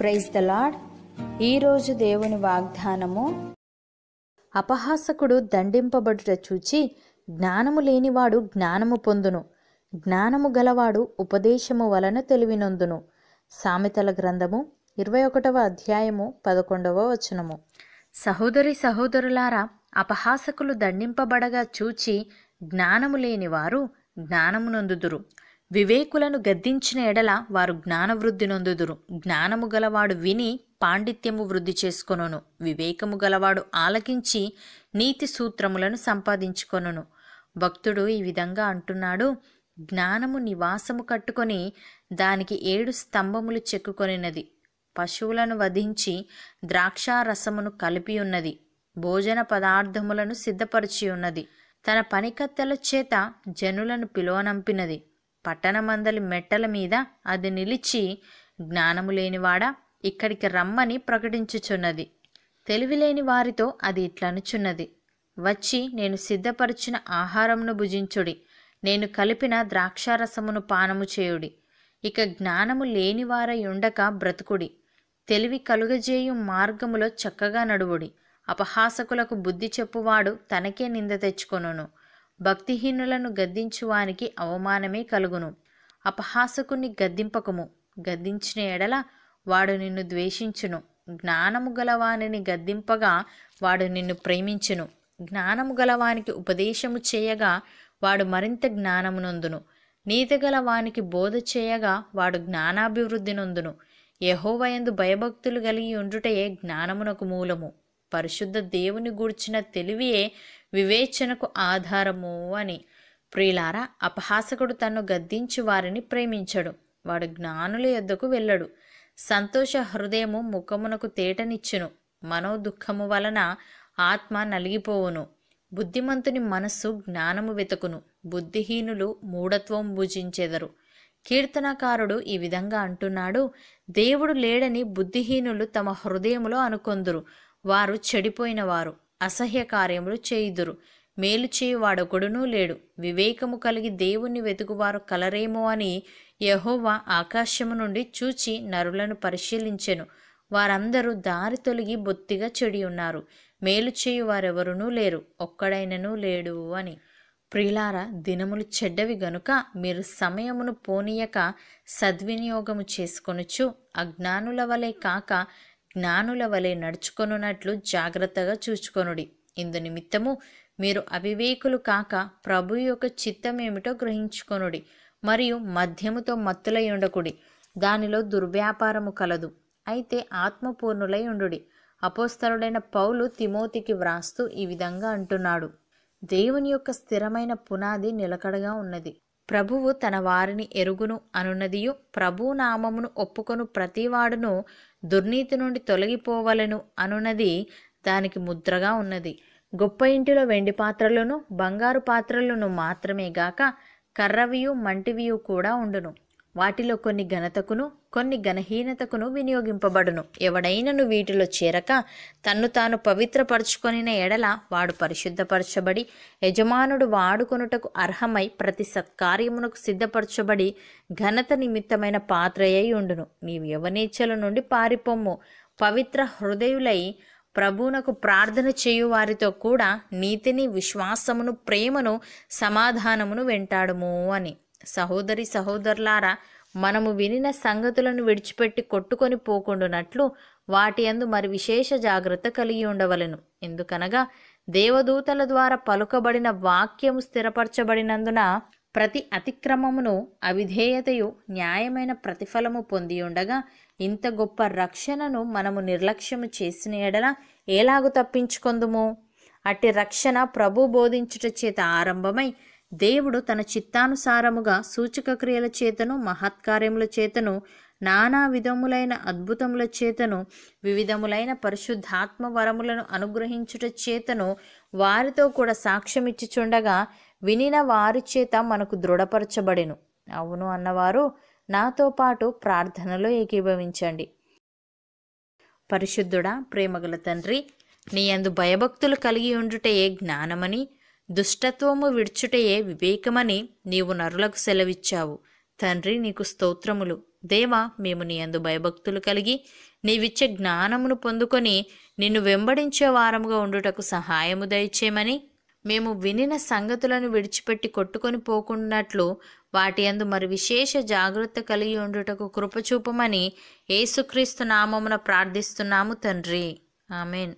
praise the lord ఈరోజు దేవుని వాగ్దానము అపహాసకుడు దండింపబడుట చూచి జ్ఞానము లేనివాడు జ్ఞానము పొందును జ్ఞానము గలవాడు ఉపదేశము వలన తెలివినొందును సామెతల గ్రంథము ఇరవై ఒకటవ అధ్యాయము పదకొండవ వచనము సహోదరి సహోదరులారా అపహాసకులు దండింపబడగా చూచి జ్ఞానము లేనివారు జ్ఞానము వివేకులను గద్దించిన ఎడల వారు జ్ఞానవృద్ధి నొందుదురు జ్ఞానము గలవాడు విని పాండిత్యము వృద్ధి చేసుకొనును వివేకము గలవాడు ఆలకించి నీతి సూత్రములను సంపాదించుకొనును భక్తుడు ఈ విధంగా అంటున్నాడు జ్ఞానము నివాసము కట్టుకొని దానికి ఏడు స్తంభములు చెక్కుకొనినది పశువులను వధించి ద్రాక్షారసమును కలిపి ఉన్నది భోజన పదార్థములను సిద్ధపరిచి ఉన్నది తన పనికత్తెల చేత జనులను పిలువనంపినది పట్టణమందలి మెట్టల మీద అది నిలిచి జ్ఞానము లేనివాడా ఇక్కడికి రమ్మని ప్రకటించుచున్నది తెలివిలేని వారితో అది ఇట్లనుచున్నది వచ్చి నేను సిద్ధపరిచిన ఆహారంను భుజించుడి నేను కలిపిన ద్రాక్షారసమును పానము చేయుడి ఇక జ్ఞానము లేనివారై ఉండక బ్రతుకుడి తెలివి కలుగజేయు మార్గములో చక్కగా నడువుడి అపహాసకులకు బుద్ధి చెప్పువాడు తనకే నింద తెచ్చుకొనును భక్తిహీనులను గద్దించువానికి అవమానమే కలుగును అపహాసకుని గద్దింపకము గద్దించిన ఎడల వాడు నిన్ను ద్వేషించును జ్ఞానము గలవానిని గద్దింపగా వాడు నిన్ను ప్రేమించును జ్ఞానము గలవానికి ఉపదేశము చేయగా వాడు మరింత జ్ఞానమునందును నీతి గలవానికి బోధ చేయగా వాడు జ్ఞానాభివృద్ధి నొందును యహోవయందు భయభక్తులు కలిగి ఉండుటయే జ్ఞానమునకు మూలము పరిశుద్ధ దేవుని గూర్చిన తెలివియే వివేచనకు ఆధారము అని ప్రియులారా అపహాసకుడు తన్ను గద్దించి వారిని ప్రేమించడు వాడు జ్ఞానుల యొద్దకు వెళ్ళడు సంతోష హృదయము ముఖమునకు తేటనిచ్చును దుఃఖము వలన ఆత్మ నలిగిపోవును బుద్ధిమంతుని మనస్సు జ్ఞానము వెతుకును బుద్ధిహీనులు మూఢత్వం భుజించెదరు కీర్తనకారుడు ఈ విధంగా అంటున్నాడు దేవుడు లేడని బుద్ధిహీనులు తమ హృదయములో అనుకొందురు వారు చెడిపోయినవారు అసహ్య కార్యములు చేయుదురు మేలు చేయువాడొకడునూ లేడు వివేకము కలిగి దేవుణ్ణి వెతుకువారు కలరేమో అని యహోవా ఆకాశము నుండి చూచి నరులను పరిశీలించెను వారందరూ దారి తొలగి బొత్తిగా చెడి ఉన్నారు మేలు చేయు వారెవరునూ లేరు ఒక్కడైనను లేడు అని ప్రియులారా దినములు చెడ్డవి గనుక మీరు సమయమును పోనీయక సద్వినియోగము చేసుకొనుచు అజ్ఞానుల వలె కాక జ్ఞానుల వలె నడుచుకొనున్నట్లు జాగ్రత్తగా చూచుకొనుడి ఇందు నిమిత్తము మీరు అవివేకులు కాక ప్రభు యొక్క చిత్తం ఏమిటో గ్రహించుకొనుడి మరియు మద్యముతో మత్తులై ఉండకుడి దానిలో దుర్వ్యాపారము కలదు అయితే ఆత్మపూర్ణులై ఉండుడి అపోస్తరుడైన పౌలు తిమోతికి వ్రాస్తూ ఈ విధంగా అంటున్నాడు దేవుని యొక్క స్థిరమైన పునాది నిలకడగా ఉన్నది ప్రభువు తన వారిని ఎరుగును అనున్నదియు ప్రభు నామమును ఒప్పుకొను ప్రతివాడును దుర్నీతి నుండి తొలగిపోవలను అనున్నది దానికి ముద్రగా ఉన్నది గొప్ప ఇంటిలో వెండి పాత్రలను బంగారు పాత్రలను మాత్రమే గాక కర్రవియు మంటివియు కూడా ఉండును వాటిలో కొన్ని ఘనతకును కొన్ని ఘనహీనతకును వినియోగింపబడును ఎవడైనను వీటిలో చేరక తన్ను తాను పవిత్రపరుచుకొనిన ఎడల వాడు పరిశుద్ధపరచబడి యజమానుడు వాడుకొనుటకు అర్హమై ప్రతి సత్కార్యమునకు సిద్ధపరచబడి ఘనత నిమిత్తమైన పాత్రయ్యి ఉండును నీవు యవనేచ్ఛల నుండి పారిపొమ్ము పవిత్ర హృదయులై ప్రభువునకు ప్రార్థన చేయు వారితో కూడా నీతిని విశ్వాసమును ప్రేమను సమాధానమును వెంటాడుము అని సహోదరి సహోదరులారా మనము వినిన సంగతులను విడిచిపెట్టి కొట్టుకొని పోకుండునట్లు వాటి అందు మరి విశేష జాగ్రత్త కలిగి ఉండవలను ఎందుకనగా దేవదూతల ద్వారా పలుకబడిన వాక్యము స్థిరపరచబడినందున ప్రతి అతిక్రమమును అవిధేయతయు న్యాయమైన ప్రతిఫలము పొంది ఉండగా ఇంత గొప్ప రక్షణను మనము నిర్లక్ష్యము చేసిన ఎడల ఎలాగు తప్పించుకుందుము అట్టి రక్షణ ప్రభు బోధించుట చేత ఆరంభమై దేవుడు తన చిత్తానుసారముగా సూచక క్రియల చేతను మహత్కార్యముల చేతను నానా విధములైన అద్భుతముల చేతను వివిధములైన పరిశుద్ధాత్మ వరములను అనుగ్రహించుట చేతను వారితో కూడా సాక్ష్యం ఇచ్చిచుండగా వినిన వారి చేత మనకు దృఢపరచబడెను అవును అన్నవారు నాతో పాటు ప్రార్థనలో ఏకీభవించండి పరిశుద్ధుడా ప్రేమగల తండ్రి నీ అందు భయభక్తులు కలిగి ఏ జ్ఞానమని దుష్టత్వము విడుచుటయే వివేకమని నీవు నరులకు సెలవిచ్చావు తండ్రి నీకు స్తోత్రములు దేవ మేము నీ అందు భయభక్తులు కలిగి నీవిచ్చే జ్ఞానమును పొందుకొని నిన్ను వెంబడించే వారముగా ఉండుటకు సహాయము దయచేయమని మేము వినిన సంగతులను విడిచిపెట్టి కొట్టుకొని పోకున్నట్లు వాటి అందు మరి విశేష జాగ్రత్త కలిగి ఉండుటకు కృపచూపమని ఏసుక్రీస్తు నామమున ప్రార్థిస్తున్నాము తండ్రి ఆమెన్